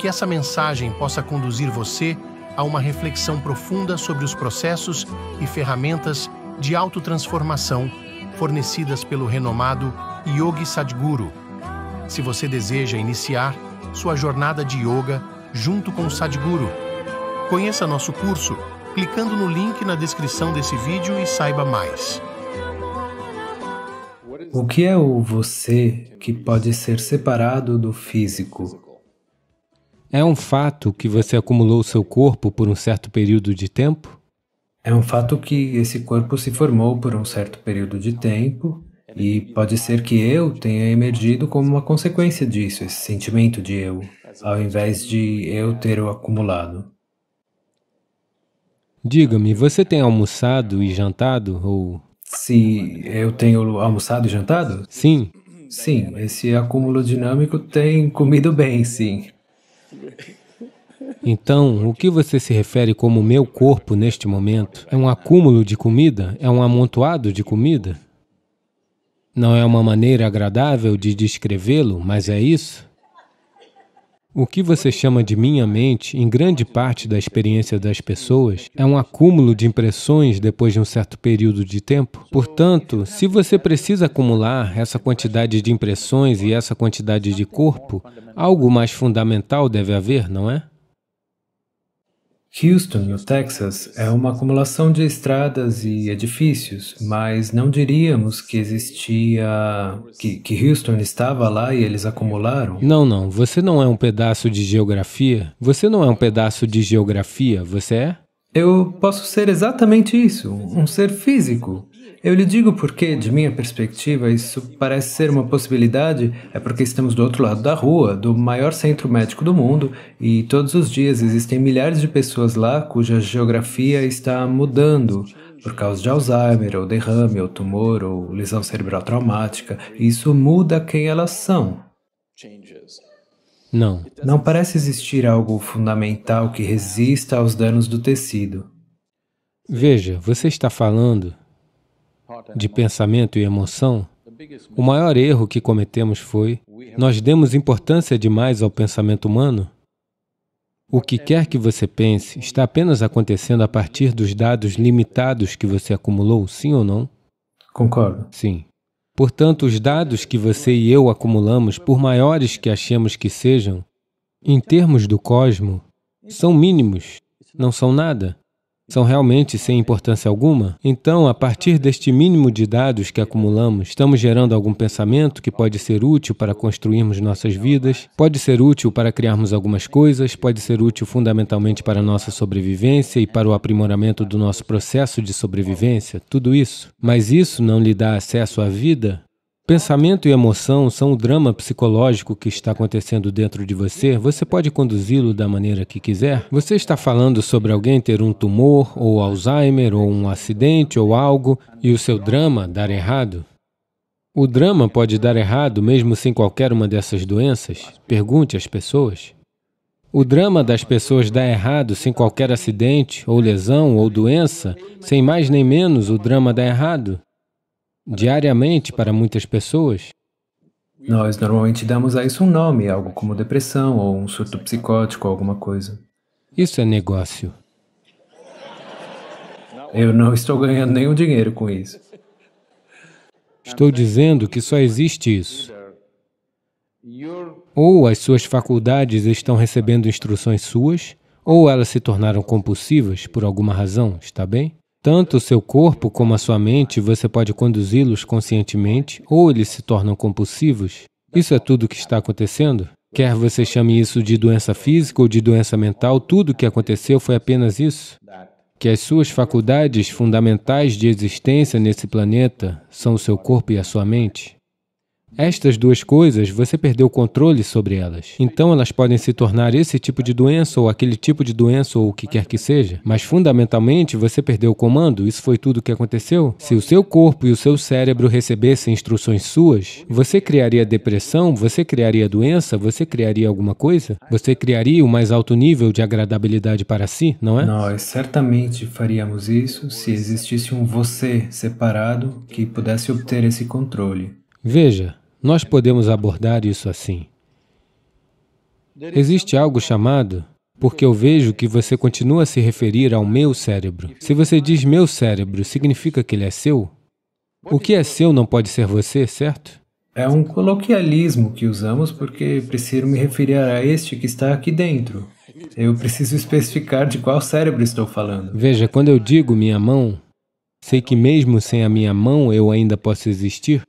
que essa mensagem possa conduzir você a uma reflexão profunda sobre os processos e ferramentas de autotransformação fornecidas pelo renomado Yogi Sadhguru. Se você deseja iniciar sua jornada de yoga junto com o Sadhguru, conheça nosso curso clicando no link na descrição desse vídeo e saiba mais. O que é o você que pode ser separado do físico? É um fato que você acumulou seu corpo por um certo período de tempo? É um fato que esse corpo se formou por um certo período de tempo e pode ser que eu tenha emergido como uma consequência disso, esse sentimento de eu, ao invés de eu ter o acumulado. Diga-me, você tem almoçado e jantado ou... Se eu tenho almoçado e jantado? Sim. Sim, esse acúmulo dinâmico tem comido bem, sim. Então, o que você se refere como meu corpo neste momento é um acúmulo de comida? É um amontoado de comida? Não é uma maneira agradável de descrevê-lo, mas é isso? O que você chama de minha mente, em grande parte da experiência das pessoas, é um acúmulo de impressões depois de um certo período de tempo. Portanto, se você precisa acumular essa quantidade de impressões e essa quantidade de corpo, algo mais fundamental deve haver, não é? Houston, no Texas, é uma acumulação de estradas e edifícios, mas não diríamos que existia. Que, que, Houston estava lá e eles acumularam? Não, não. Você não é um pedaço de geografia. Você não é um pedaço de geografia, você é? Eu posso ser exatamente isso um ser físico. Eu lhe digo porque, de minha perspectiva, isso parece ser uma possibilidade, é porque estamos do outro lado da rua, do maior centro médico do mundo, e todos os dias existem milhares de pessoas lá cuja geografia está mudando por causa de Alzheimer, ou derrame, ou tumor, ou lesão cerebral traumática, e isso muda quem elas são. Não. Não parece existir algo fundamental que resista aos danos do tecido. Veja, você está falando de pensamento e emoção, o maior erro que cometemos foi nós demos importância demais ao pensamento humano. O que quer que você pense está apenas acontecendo a partir dos dados limitados que você acumulou, sim ou não? Concordo. Sim. Portanto, os dados que você e eu acumulamos, por maiores que achemos que sejam, em termos do cosmo, são mínimos, não são nada são realmente sem importância alguma? Então, a partir deste mínimo de dados que acumulamos, estamos gerando algum pensamento que pode ser útil para construirmos nossas vidas, pode ser útil para criarmos algumas coisas, pode ser útil fundamentalmente para a nossa sobrevivência e para o aprimoramento do nosso processo de sobrevivência, tudo isso. Mas isso não lhe dá acesso à vida? Pensamento e emoção são o drama psicológico que está acontecendo dentro de você. Você pode conduzi-lo da maneira que quiser. Você está falando sobre alguém ter um tumor, ou Alzheimer, ou um acidente, ou algo, e o seu drama dar errado. O drama pode dar errado mesmo sem qualquer uma dessas doenças? Pergunte às pessoas. O drama das pessoas dá errado sem qualquer acidente, ou lesão, ou doença, sem mais nem menos o drama dá errado diariamente para muitas pessoas? Nós normalmente damos a isso um nome, algo como depressão ou um surto psicótico, alguma coisa. Isso é negócio. Eu não estou ganhando nenhum dinheiro com isso. Estou dizendo que só existe isso. Ou as suas faculdades estão recebendo instruções suas, ou elas se tornaram compulsivas por alguma razão, está bem? Tanto o seu corpo como a sua mente, você pode conduzi-los conscientemente ou eles se tornam compulsivos. Isso é tudo o que está acontecendo. Quer você chame isso de doença física ou de doença mental, tudo o que aconteceu foi apenas isso. Que as suas faculdades fundamentais de existência nesse planeta são o seu corpo e a sua mente. Estas duas coisas, você perdeu o controle sobre elas. Então, elas podem se tornar esse tipo de doença ou aquele tipo de doença ou o que quer que seja. Mas, fundamentalmente, você perdeu o comando. Isso foi tudo o que aconteceu. Se o seu corpo e o seu cérebro recebessem instruções suas, você criaria depressão, você criaria doença, você criaria alguma coisa? Você criaria o um mais alto nível de agradabilidade para si, não é? Nós certamente faríamos isso se existisse um você separado que pudesse obter esse controle. Veja, nós podemos abordar isso assim. Existe algo chamado, porque eu vejo que você continua a se referir ao meu cérebro. Se você diz meu cérebro, significa que ele é seu? O que é seu não pode ser você, certo? É um coloquialismo que usamos porque preciso me referir a este que está aqui dentro. Eu preciso especificar de qual cérebro estou falando. Veja, quando eu digo minha mão, sei que mesmo sem a minha mão eu ainda posso existir?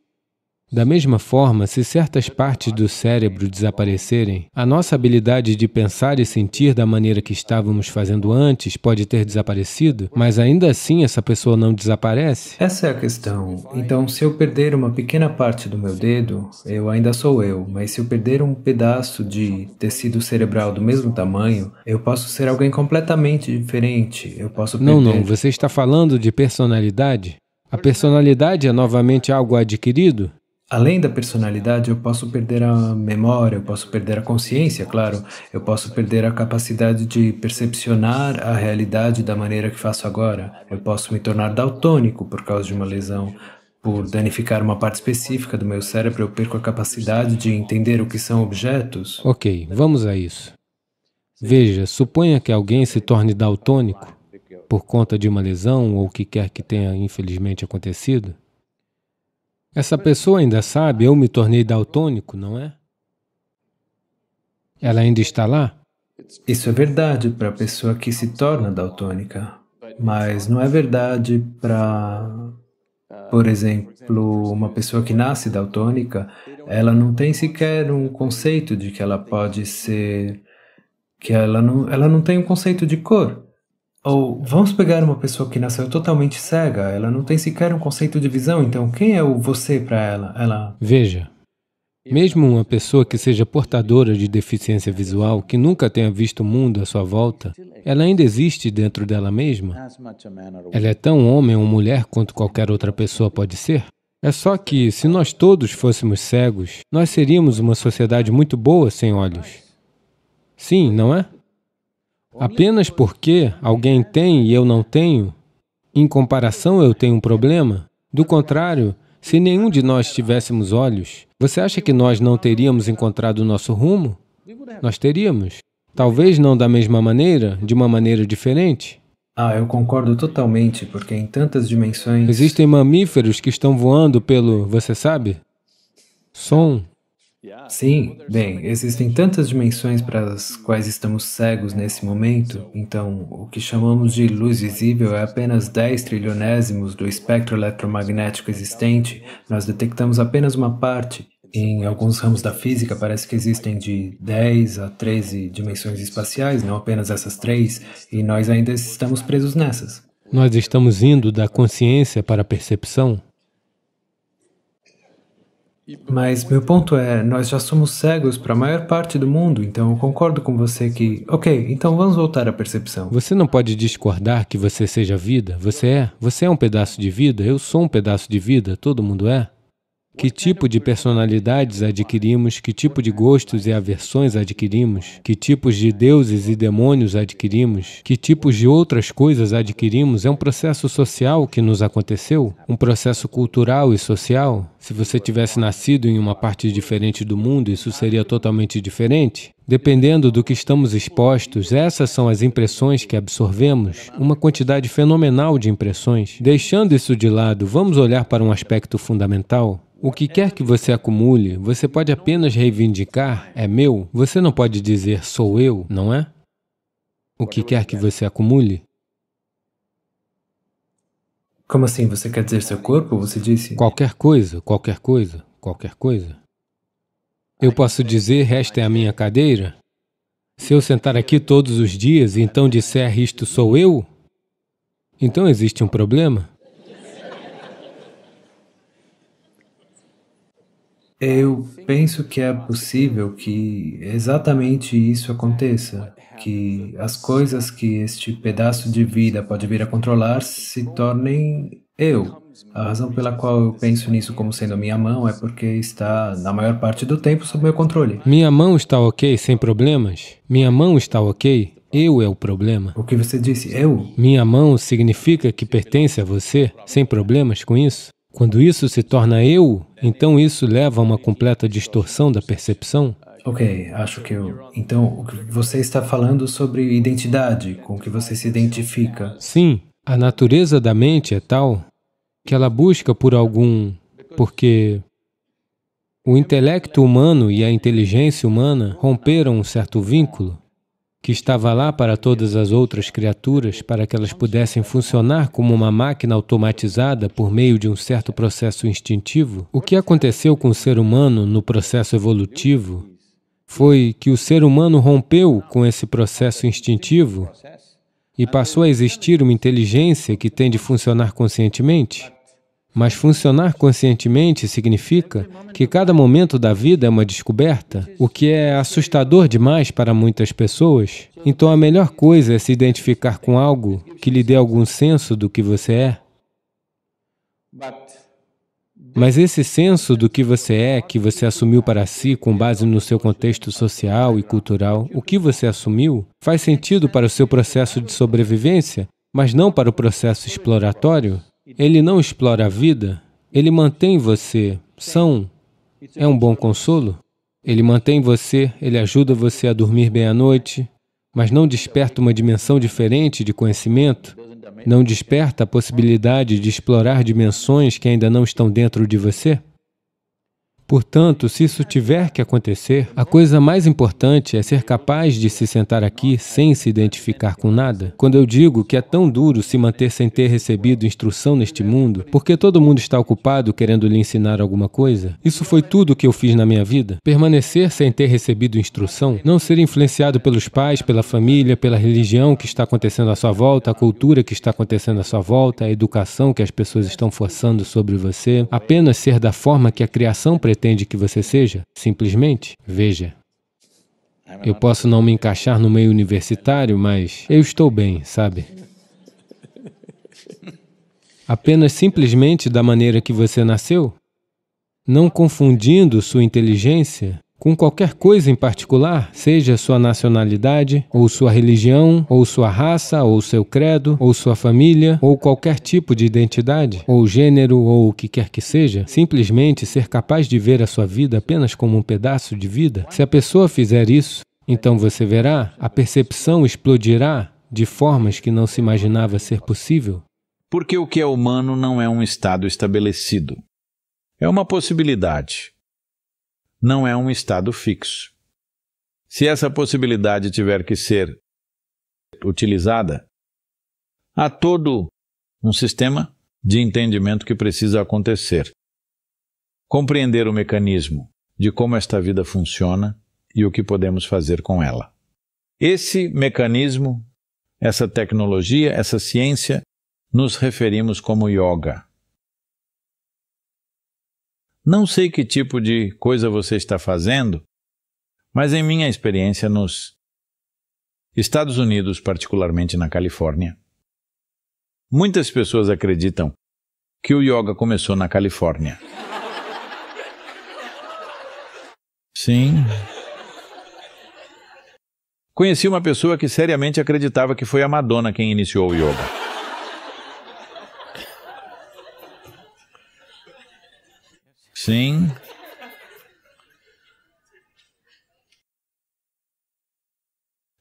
Da mesma forma, se certas partes do cérebro desaparecerem, a nossa habilidade de pensar e sentir da maneira que estávamos fazendo antes pode ter desaparecido, mas ainda assim essa pessoa não desaparece? Essa é a questão. Então, se eu perder uma pequena parte do meu dedo, eu ainda sou eu, mas se eu perder um pedaço de tecido cerebral do mesmo tamanho, eu posso ser alguém completamente diferente. Eu posso perder... Não, não, você está falando de personalidade? A personalidade é novamente algo adquirido? Além da personalidade, eu posso perder a memória, eu posso perder a consciência, claro, eu posso perder a capacidade de percepcionar a realidade da maneira que faço agora. Eu posso me tornar daltônico por causa de uma lesão. Por danificar uma parte específica do meu cérebro, eu perco a capacidade de entender o que são objetos. Ok, vamos a isso. Veja, suponha que alguém se torne daltônico por conta de uma lesão ou o que quer que tenha infelizmente acontecido. Essa pessoa ainda sabe, eu me tornei daltônico, não é? Ela ainda está lá? Isso é verdade para a pessoa que se torna daltônica, mas não é verdade para, por exemplo, uma pessoa que nasce daltônica, ela não tem sequer um conceito de que ela pode ser, que ela não, ela não tem um conceito de cor. Ou vamos pegar uma pessoa que nasceu totalmente cega, ela não tem sequer um conceito de visão, então quem é o você para ela? ela? Veja, mesmo uma pessoa que seja portadora de deficiência visual, que nunca tenha visto o mundo à sua volta, ela ainda existe dentro dela mesma. Ela é tão homem ou mulher quanto qualquer outra pessoa pode ser. É só que, se nós todos fôssemos cegos, nós seríamos uma sociedade muito boa sem olhos. Sim, não é? Apenas porque alguém tem e eu não tenho, em comparação eu tenho um problema. Do contrário, se nenhum de nós tivéssemos olhos, você acha que nós não teríamos encontrado o nosso rumo? Nós teríamos. Talvez não da mesma maneira, de uma maneira diferente. Ah, eu concordo totalmente, porque em tantas dimensões... Existem mamíferos que estão voando pelo, você sabe? Som. Sim, bem, existem tantas dimensões para as quais estamos cegos nesse momento, então o que chamamos de luz visível é apenas 10 trilionésimos do espectro eletromagnético existente, nós detectamos apenas uma parte. Em alguns ramos da física, parece que existem de 10 a 13 dimensões espaciais, não apenas essas três, e nós ainda estamos presos nessas. Nós estamos indo da consciência para a percepção? Mas meu ponto é, nós já somos cegos para a maior parte do mundo, então eu concordo com você que, ok, então vamos voltar à percepção. Você não pode discordar que você seja vida, você é, você é um pedaço de vida, eu sou um pedaço de vida, todo mundo é. Que tipo de personalidades adquirimos, que tipo de gostos e aversões adquirimos, que tipos de deuses e demônios adquirimos, que tipos de outras coisas adquirimos, é um processo social que nos aconteceu, um processo cultural e social. Se você tivesse nascido em uma parte diferente do mundo, isso seria totalmente diferente. Dependendo do que estamos expostos, essas são as impressões que absorvemos, uma quantidade fenomenal de impressões. Deixando isso de lado, vamos olhar para um aspecto fundamental. O que quer que você acumule, você pode apenas reivindicar, é meu, você não pode dizer sou eu, não é? O que quer que você acumule. Como assim? Você quer dizer seu corpo? Você disse? Qualquer coisa, qualquer coisa, qualquer coisa. Eu posso dizer, esta é a minha cadeira? Se eu sentar aqui todos os dias e então disser, isto sou eu? Então existe um problema? Eu penso que é possível que exatamente isso aconteça, que as coisas que este pedaço de vida pode vir a controlar se tornem eu. A razão pela qual eu penso nisso como sendo minha mão é porque está, na maior parte do tempo, sob meu controle. Minha mão está ok, sem problemas? Minha mão está ok? Eu é o problema. O que você disse, eu? Minha mão significa que pertence a você, sem problemas com isso? Quando isso se torna eu, então isso leva a uma completa distorção da percepção. Ok, acho que eu. Então, você está falando sobre identidade, com que você se identifica. Sim, a natureza da mente é tal que ela busca por algum. porque o intelecto humano e a inteligência humana romperam um certo vínculo que estava lá para todas as outras criaturas, para que elas pudessem funcionar como uma máquina automatizada por meio de um certo processo instintivo, o que aconteceu com o ser humano no processo evolutivo foi que o ser humano rompeu com esse processo instintivo e passou a existir uma inteligência que tem de funcionar conscientemente. Mas funcionar conscientemente significa que cada momento da vida é uma descoberta, o que é assustador demais para muitas pessoas. Então a melhor coisa é se identificar com algo que lhe dê algum senso do que você é. Mas esse senso do que você é, que você assumiu para si com base no seu contexto social e cultural, o que você assumiu, faz sentido para o seu processo de sobrevivência, mas não para o processo exploratório? ele não explora a vida, ele mantém você são. É um bom consolo? Ele mantém você, ele ajuda você a dormir bem à noite, mas não desperta uma dimensão diferente de conhecimento? Não desperta a possibilidade de explorar dimensões que ainda não estão dentro de você? Portanto, se isso tiver que acontecer, a coisa mais importante é ser capaz de se sentar aqui sem se identificar com nada. Quando eu digo que é tão duro se manter sem ter recebido instrução neste mundo, porque todo mundo está ocupado querendo lhe ensinar alguma coisa, isso foi tudo o que eu fiz na minha vida. Permanecer sem ter recebido instrução, não ser influenciado pelos pais, pela família, pela religião que está acontecendo à sua volta, a cultura que está acontecendo à sua volta, a educação que as pessoas estão forçando sobre você, apenas ser da forma que a criação pretende pretende que você seja? Simplesmente veja. Eu posso não me encaixar no meio universitário, mas eu estou bem, sabe? Apenas simplesmente da maneira que você nasceu, não confundindo sua inteligência com qualquer coisa em particular, seja sua nacionalidade, ou sua religião, ou sua raça, ou seu credo, ou sua família, ou qualquer tipo de identidade, ou gênero, ou o que quer que seja, simplesmente ser capaz de ver a sua vida apenas como um pedaço de vida. Se a pessoa fizer isso, então você verá, a percepção explodirá de formas que não se imaginava ser possível. Porque o que é humano não é um estado estabelecido. É uma possibilidade, não é um estado fixo. Se essa possibilidade tiver que ser utilizada, há todo um sistema de entendimento que precisa acontecer. Compreender o mecanismo de como esta vida funciona e o que podemos fazer com ela. Esse mecanismo, essa tecnologia, essa ciência, nos referimos como yoga. Não sei que tipo de coisa você está fazendo, mas em minha experiência nos Estados Unidos, particularmente na Califórnia, muitas pessoas acreditam que o yoga começou na Califórnia. Sim. Conheci uma pessoa que seriamente acreditava que foi a Madonna quem iniciou o yoga. Sim.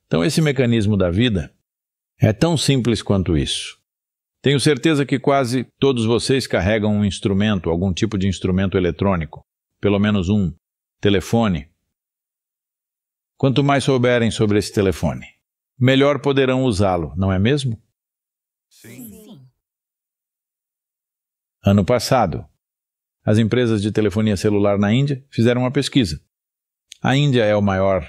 Então, esse mecanismo da vida é tão simples quanto isso. Tenho certeza que quase todos vocês carregam um instrumento, algum tipo de instrumento eletrônico, pelo menos um telefone. Quanto mais souberem sobre esse telefone, melhor poderão usá-lo, não é mesmo? Sim. Ano passado, as empresas de telefonia celular na Índia fizeram uma pesquisa. A Índia é o maior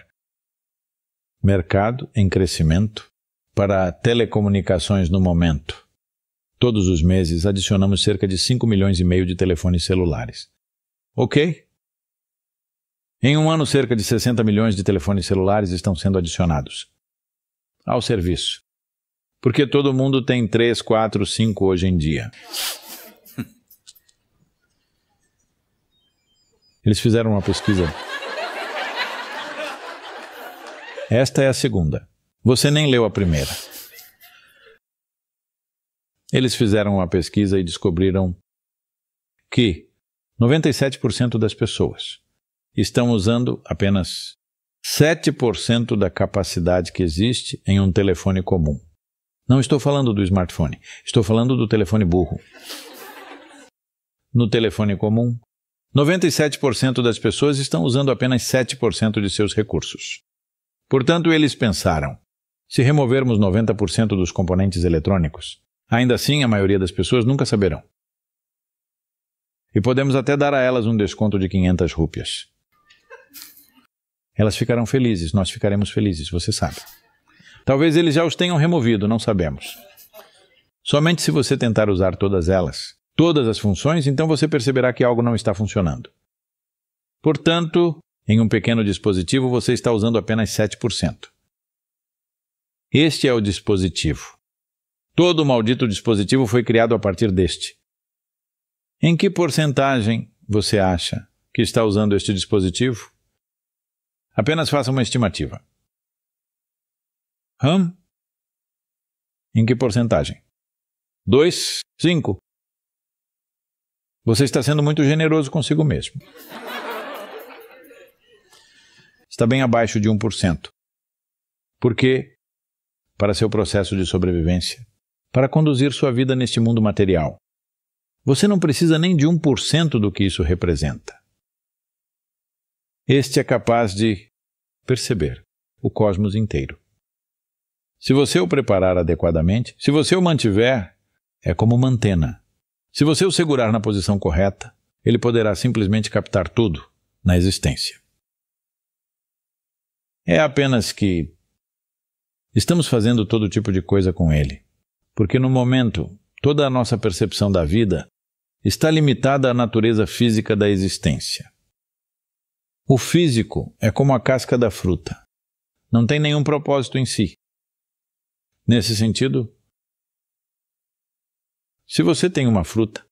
mercado em crescimento para telecomunicações no momento. Todos os meses adicionamos cerca de 5 milhões e meio de telefones celulares. Ok? Em um ano, cerca de 60 milhões de telefones celulares estão sendo adicionados ao serviço. Porque todo mundo tem 3, 4, 5 hoje em dia. Eles fizeram uma pesquisa. Esta é a segunda. Você nem leu a primeira. Eles fizeram uma pesquisa e descobriram que 97% das pessoas estão usando apenas 7% da capacidade que existe em um telefone comum. Não estou falando do smartphone, estou falando do telefone burro. No telefone comum, 97% das pessoas estão usando apenas 7% de seus recursos. Portanto, eles pensaram: se removermos 90% dos componentes eletrônicos, ainda assim a maioria das pessoas nunca saberão. E podemos até dar a elas um desconto de 500 rúpias. Elas ficarão felizes, nós ficaremos felizes, você sabe. Talvez eles já os tenham removido, não sabemos. Somente se você tentar usar todas elas, todas as funções, então você perceberá que algo não está funcionando. Portanto, em um pequeno dispositivo você está usando apenas 7%. Este é o dispositivo. Todo maldito dispositivo foi criado a partir deste. Em que porcentagem você acha que está usando este dispositivo? Apenas faça uma estimativa. Hum? Em que porcentagem? 2, 5, você está sendo muito generoso consigo mesmo. Está bem abaixo de 1%. Por quê? Para seu processo de sobrevivência, para conduzir sua vida neste mundo material. Você não precisa nem de 1% do que isso representa. Este é capaz de perceber o cosmos inteiro. Se você o preparar adequadamente, se você o mantiver, é como uma antena se você o segurar na posição correta, ele poderá simplesmente captar tudo na existência. É apenas que estamos fazendo todo tipo de coisa com ele, porque no momento toda a nossa percepção da vida está limitada à natureza física da existência. O físico é como a casca da fruta. Não tem nenhum propósito em si. Nesse sentido, se você tem uma fruta,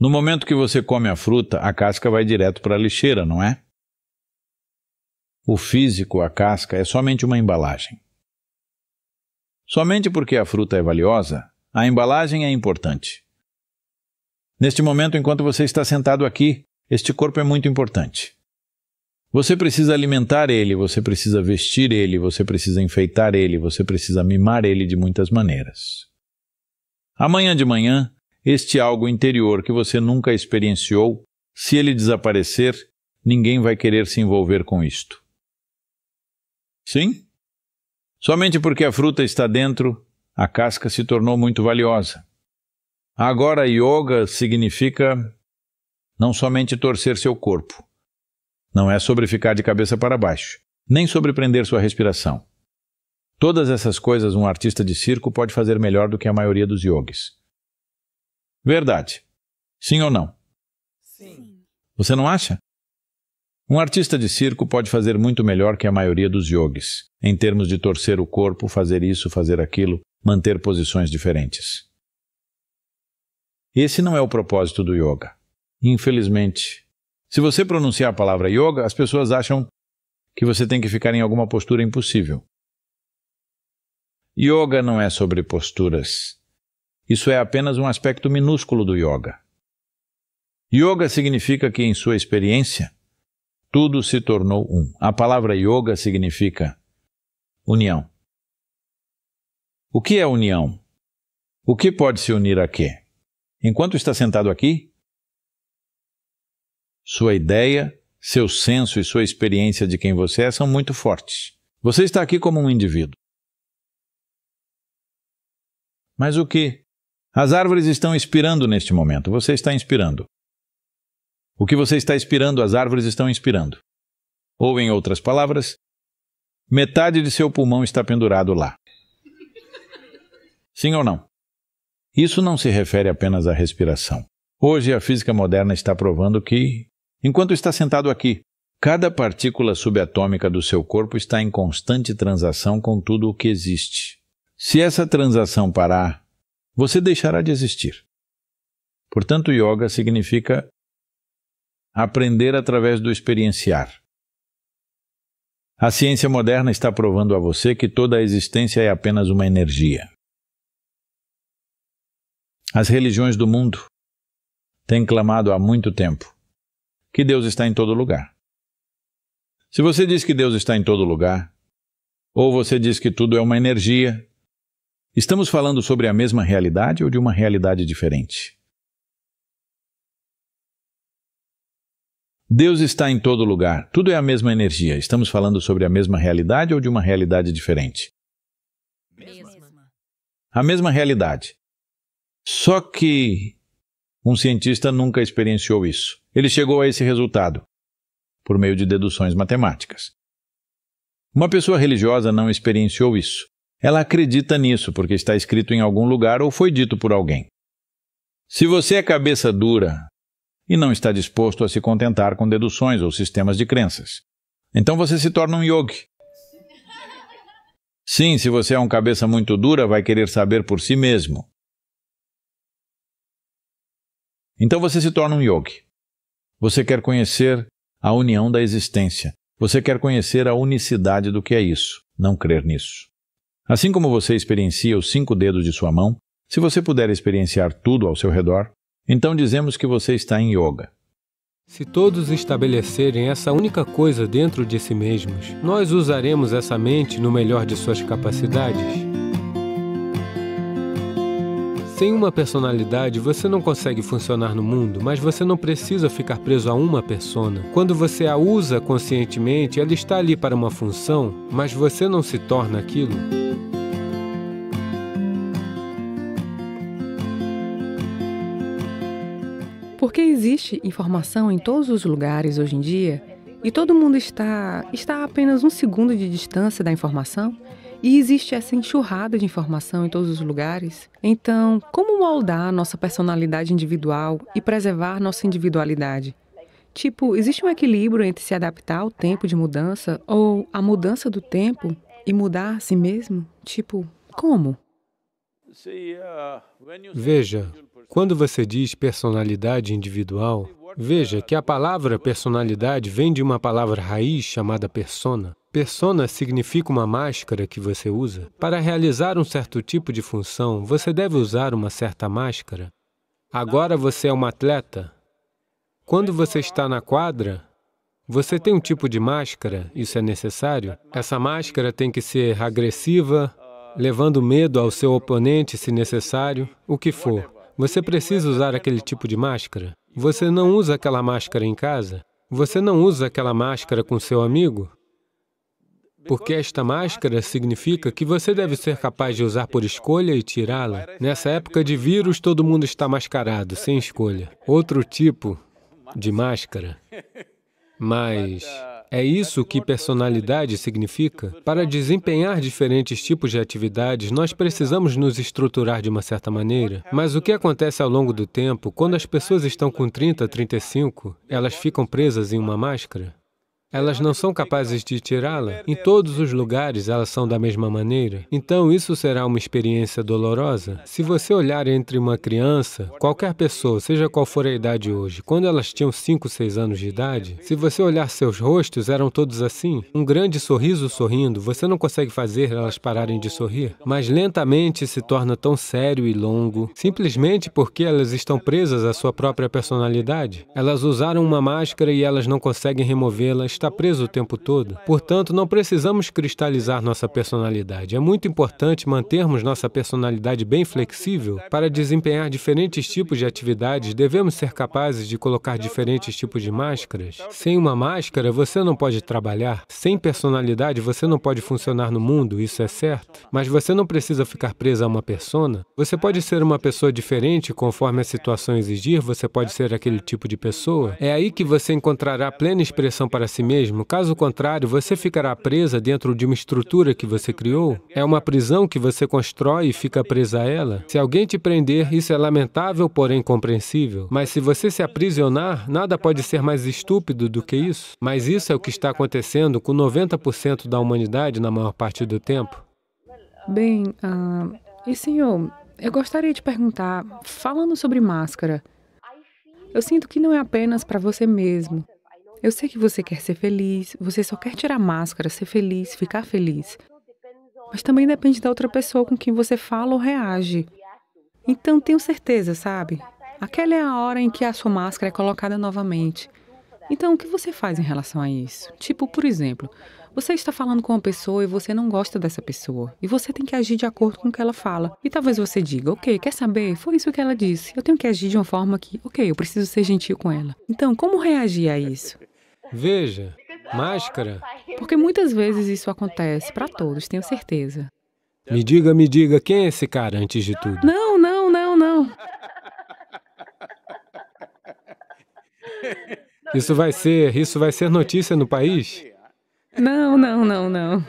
no momento que você come a fruta, a casca vai direto para a lixeira, não é? O físico, a casca, é somente uma embalagem. Somente porque a fruta é valiosa, a embalagem é importante. Neste momento, enquanto você está sentado aqui, este corpo é muito importante. Você precisa alimentar ele, você precisa vestir ele, você precisa enfeitar ele, você precisa mimar ele de muitas maneiras. Amanhã de manhã, este algo interior que você nunca experienciou, se ele desaparecer, ninguém vai querer se envolver com isto. Sim? Somente porque a fruta está dentro, a casca se tornou muito valiosa. Agora, yoga significa não somente torcer seu corpo, não é sobre ficar de cabeça para baixo, nem sobre prender sua respiração. Todas essas coisas um artista de circo pode fazer melhor do que a maioria dos yogis. Verdade. Sim ou não? Sim. Você não acha? Um artista de circo pode fazer muito melhor que a maioria dos yogis, em termos de torcer o corpo, fazer isso, fazer aquilo, manter posições diferentes. Esse não é o propósito do yoga. Infelizmente. Se você pronunciar a palavra yoga, as pessoas acham que você tem que ficar em alguma postura impossível. Yoga não é sobre posturas, isso é apenas um aspecto minúsculo do yoga. Yoga significa que, em sua experiência, tudo se tornou um. A palavra yoga significa união. O que é união? O que pode se unir a quê? Enquanto está sentado aqui, sua ideia, seu senso e sua experiência de quem você é são muito fortes. Você está aqui como um indivíduo. Mas o que as árvores estão inspirando neste momento. Você está inspirando. O que você está inspirando, as árvores estão inspirando. Ou, em outras palavras, metade de seu pulmão está pendurado lá. Sim ou não? Isso não se refere apenas à respiração. Hoje, a física moderna está provando que, enquanto está sentado aqui, cada partícula subatômica do seu corpo está em constante transação com tudo o que existe. Se essa transação parar, você deixará de existir. Portanto, yoga significa aprender através do experienciar. A ciência moderna está provando a você que toda a existência é apenas uma energia. As religiões do mundo têm clamado há muito tempo que Deus está em todo lugar. Se você diz que Deus está em todo lugar, ou você diz que tudo é uma energia, Estamos falando sobre a mesma realidade ou de uma realidade diferente? Deus está em todo lugar, tudo é a mesma energia. Estamos falando sobre a mesma realidade ou de uma realidade diferente? Mesma. A mesma realidade. Só que um cientista nunca experienciou isso. Ele chegou a esse resultado por meio de deduções matemáticas. Uma pessoa religiosa não experienciou isso. Ela acredita nisso porque está escrito em algum lugar ou foi dito por alguém. Se você é cabeça dura e não está disposto a se contentar com deduções ou sistemas de crenças, então você se torna um yogi. Sim, se você é um cabeça muito dura, vai querer saber por si mesmo. Então você se torna um yogi. Você quer conhecer a união da existência. Você quer conhecer a unicidade do que é isso, não crer nisso. Assim como você experiencia os cinco dedos de sua mão, se você puder experienciar tudo ao seu redor, então dizemos que você está em yoga. Se todos estabelecerem essa única coisa dentro de si mesmos, nós usaremos essa mente no melhor de suas capacidades. Sem uma personalidade, você não consegue funcionar no mundo, mas você não precisa ficar preso a uma persona. Quando você a usa conscientemente, ela está ali para uma função, mas você não se torna aquilo. Porque existe informação em todos os lugares hoje em dia e todo mundo está, está a apenas um segundo de distância da informação, e existe essa enxurrada de informação em todos os lugares. Então, como moldar nossa personalidade individual e preservar nossa individualidade? Tipo, existe um equilíbrio entre se adaptar ao tempo de mudança ou a mudança do tempo e mudar a si mesmo? Tipo, como? Veja, quando você diz personalidade individual, veja que a palavra personalidade vem de uma palavra raiz chamada persona. Persona significa uma máscara que você usa. Para realizar um certo tipo de função, você deve usar uma certa máscara. Agora você é um atleta. Quando você está na quadra, você tem um tipo de máscara, isso é necessário. Essa máscara tem que ser agressiva, levando medo ao seu oponente, se necessário, o que for. Você precisa usar aquele tipo de máscara. Você não usa aquela máscara em casa. Você não usa aquela máscara com seu amigo porque esta máscara significa que você deve ser capaz de usar por escolha e tirá-la. Nessa época de vírus, todo mundo está mascarado, sem escolha. Outro tipo de máscara. Mas é isso que personalidade significa? Para desempenhar diferentes tipos de atividades, nós precisamos nos estruturar de uma certa maneira. Mas o que acontece ao longo do tempo, quando as pessoas estão com 30, 35, elas ficam presas em uma máscara? Elas não são capazes de tirá-la. Em todos os lugares elas são da mesma maneira. Então isso será uma experiência dolorosa. Se você olhar entre uma criança, qualquer pessoa, seja qual for a idade hoje, quando elas tinham 5, 6 anos de idade, se você olhar seus rostos, eram todos assim. Um grande sorriso sorrindo, você não consegue fazer elas pararem de sorrir, mas lentamente se torna tão sério e longo, simplesmente porque elas estão presas à sua própria personalidade. Elas usaram uma máscara e elas não conseguem removê-la está preso o tempo todo. Portanto, não precisamos cristalizar nossa personalidade. É muito importante mantermos nossa personalidade bem flexível. Para desempenhar diferentes tipos de atividades, devemos ser capazes de colocar diferentes tipos de máscaras. Sem uma máscara, você não pode trabalhar. Sem personalidade, você não pode funcionar no mundo, isso é certo. Mas você não precisa ficar preso a uma persona. Você pode ser uma pessoa diferente conforme a situação exigir, você pode ser aquele tipo de pessoa. É aí que você encontrará plena expressão para si mesmo mesmo. Caso contrário, você ficará presa dentro de uma estrutura que você criou. É uma prisão que você constrói e fica presa a ela. Se alguém te prender, isso é lamentável, porém compreensível. Mas se você se aprisionar, nada pode ser mais estúpido do que isso. Mas isso é o que está acontecendo com 90% da humanidade na maior parte do tempo. Bem, uh, e senhor, eu gostaria de perguntar, falando sobre máscara, eu sinto que não é apenas para você mesmo, eu sei que você quer ser feliz, você só quer tirar máscara, ser feliz, ficar feliz. Mas também depende da outra pessoa com quem você fala ou reage. Então tenho certeza, sabe? Aquela é a hora em que a sua máscara é colocada novamente. Então, o que você faz em relação a isso? Tipo, por exemplo, você está falando com uma pessoa e você não gosta dessa pessoa. E você tem que agir de acordo com o que ela fala. E talvez você diga, ok, quer saber? Foi isso que ela disse. Eu tenho que agir de uma forma que, ok, eu preciso ser gentil com ela. Então, como reagir a isso? Veja, máscara. Porque muitas vezes isso acontece para todos, tenho certeza. Me diga, me diga, quem é esse cara antes de tudo? Não, não, não, não. Isso vai ser, isso vai ser notícia no país? Não, não, não, não.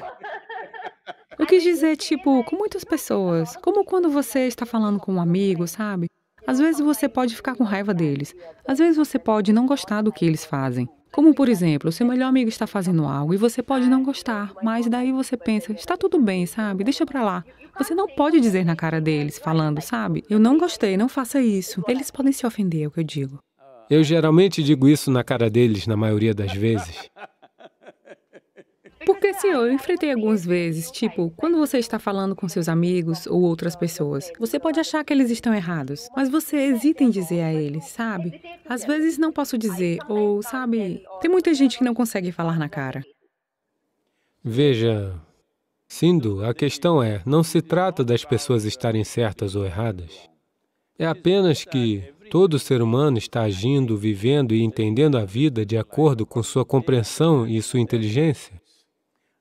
Eu quis dizer, tipo, com muitas pessoas, como quando você está falando com um amigo, sabe? Às vezes você pode ficar com raiva deles, às vezes você pode não gostar do que eles fazem. Como, por exemplo, seu melhor amigo está fazendo algo e você pode não gostar, mas daí você pensa, está tudo bem, sabe? Deixa para lá. Você não pode dizer na cara deles, falando, sabe? Eu não gostei, não faça isso. Eles podem se ofender, é o que eu digo. Eu geralmente digo isso na cara deles, na maioria das vezes. Porque assim, eu enfrentei algumas vezes, tipo, quando você está falando com seus amigos ou outras pessoas, você pode achar que eles estão errados, mas você hesita em dizer a eles, sabe? Às vezes não posso dizer, ou sabe, tem muita gente que não consegue falar na cara. Veja, Sindhu, a questão é, não se trata das pessoas estarem certas ou erradas. É apenas que todo ser humano está agindo, vivendo e entendendo a vida de acordo com sua compreensão e sua inteligência.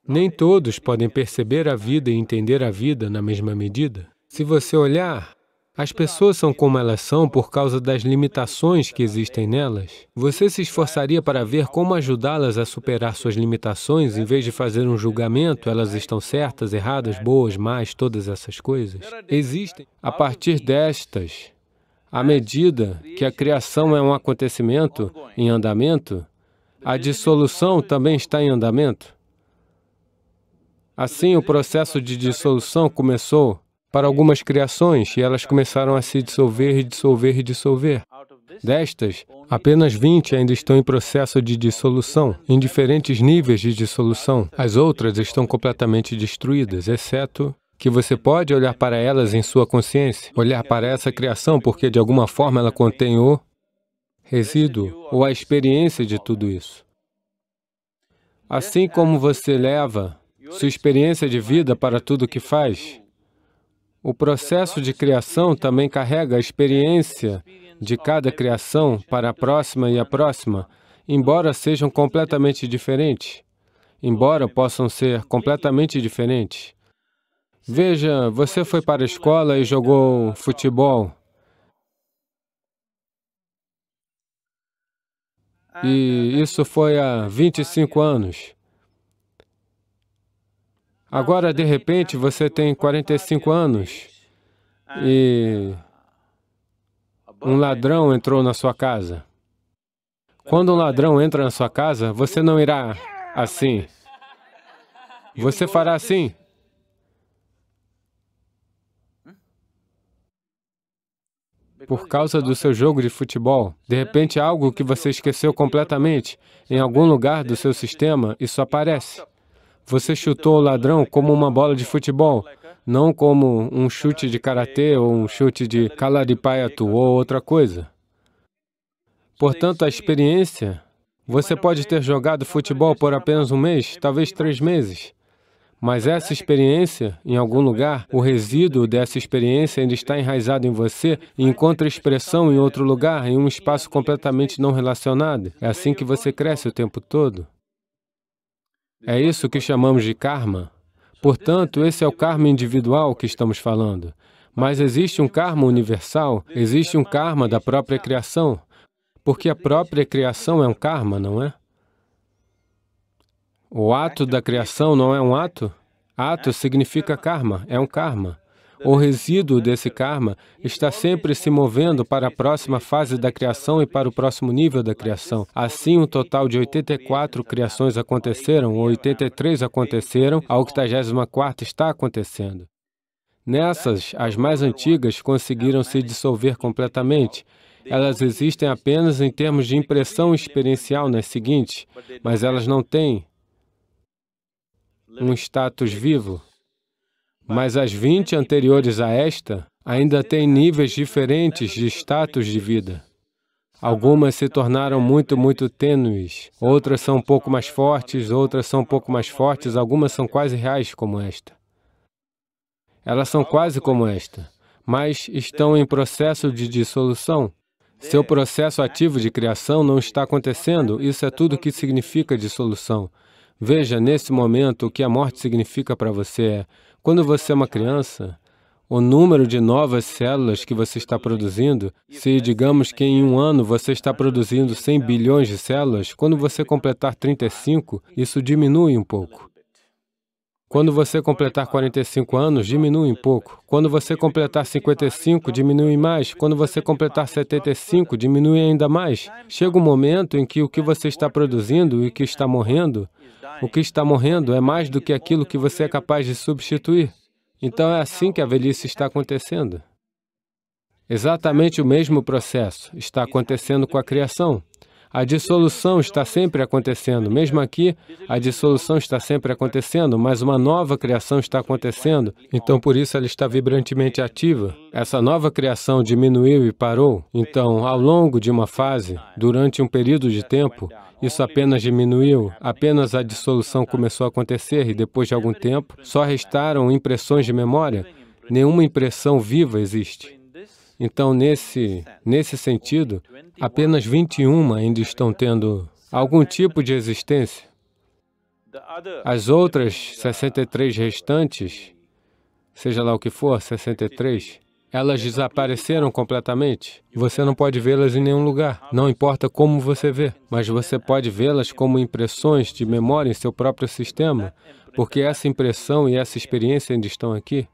Nem todos podem perceber a vida e entender a vida na mesma medida. Se você olhar, as pessoas são como elas são por causa das limitações que existem nelas. Você se esforçaria para ver como ajudá-las a superar suas limitações em vez de fazer um julgamento, elas estão certas, erradas, boas, más, todas essas coisas? Existem. A partir destas, à medida que a criação é um acontecimento em andamento, a dissolução também está em andamento. Assim, o processo de dissolução começou para algumas criações e elas começaram a se dissolver e dissolver e dissolver. Destas, apenas 20 ainda estão em processo de dissolução, em diferentes níveis de dissolução. As outras estão completamente destruídas, exceto que você pode olhar para elas em sua consciência, olhar para essa criação porque, de alguma forma, ela contém o resíduo ou a experiência de tudo isso. Assim como você leva sua experiência de vida para tudo o que faz. O processo de criação também carrega a experiência de cada criação para a próxima e a próxima, embora sejam completamente diferentes, embora possam ser completamente diferentes. Veja, você foi para a escola e jogou futebol. E isso foi há 25 anos. Agora, de repente, você tem 45 anos e um ladrão entrou na sua casa. Quando um ladrão entra na sua casa, você não irá assim. Você fará assim. Por causa do seu jogo de futebol, de repente algo que você esqueceu completamente em algum lugar do seu sistema, isso aparece. Você chutou o ladrão como uma bola de futebol, não como um chute de karatê ou um chute de kalaripayattu ou outra coisa. Portanto, a experiência, você pode ter jogado futebol por apenas um mês, talvez três meses, mas essa experiência, em algum lugar, o resíduo dessa experiência ainda está enraizado em você e encontra expressão em outro lugar, em um espaço completamente não relacionado. É assim que você cresce o tempo todo. É isso que chamamos de karma. Portanto, esse é o karma individual que estamos falando. Mas existe um karma universal, existe um karma da própria criação, porque a própria criação é um karma, não é? O ato da criação não é um ato? Ato significa karma, é um karma. O resíduo desse karma está sempre se movendo para a próxima fase da criação e para o próximo nível da criação. Assim, um total de 84 criações aconteceram, 83 aconteceram, a 84 está acontecendo. Nessas, as mais antigas conseguiram se dissolver completamente. Elas existem apenas em termos de impressão experiencial nas seguintes, mas elas não têm um status vivo. Mas as 20 anteriores a esta ainda têm níveis diferentes de status de vida. Algumas se tornaram muito, muito tênues, outras são um pouco mais fortes, outras são um pouco mais fortes, algumas são quase reais como esta. Elas são quase como esta, mas estão em processo de dissolução. Seu processo ativo de criação não está acontecendo, isso é tudo o que significa dissolução. Veja, nesse momento, o que a morte significa para você é quando você é uma criança, o número de novas células que você está produzindo, se digamos que em um ano você está produzindo 100 bilhões de células, quando você completar 35, isso diminui um pouco. Quando você completar 45 anos, diminui um pouco. Quando você completar 55, diminui mais. Quando você completar 75, diminui ainda mais. Chega um momento em que o que você está produzindo e o que está morrendo o que está morrendo é mais do que aquilo que você é capaz de substituir. Então é assim que a velhice está acontecendo. Exatamente o mesmo processo está acontecendo com a criação. A dissolução está sempre acontecendo. Mesmo aqui, a dissolução está sempre acontecendo, mas uma nova criação está acontecendo. Então, por isso, ela está vibrantemente ativa. Essa nova criação diminuiu e parou. Então, ao longo de uma fase, durante um período de tempo, isso apenas diminuiu, apenas a dissolução começou a acontecer e depois de algum tempo só restaram impressões de memória. Nenhuma impressão viva existe. Então, nesse, nesse sentido, apenas 21 ainda estão tendo algum tipo de existência. As outras 63 restantes, seja lá o que for, 63, elas desapareceram completamente. Você não pode vê-las em nenhum lugar. Não importa como você vê, mas você pode vê-las como impressões de memória em seu próprio sistema, porque essa impressão e essa experiência ainda estão aqui.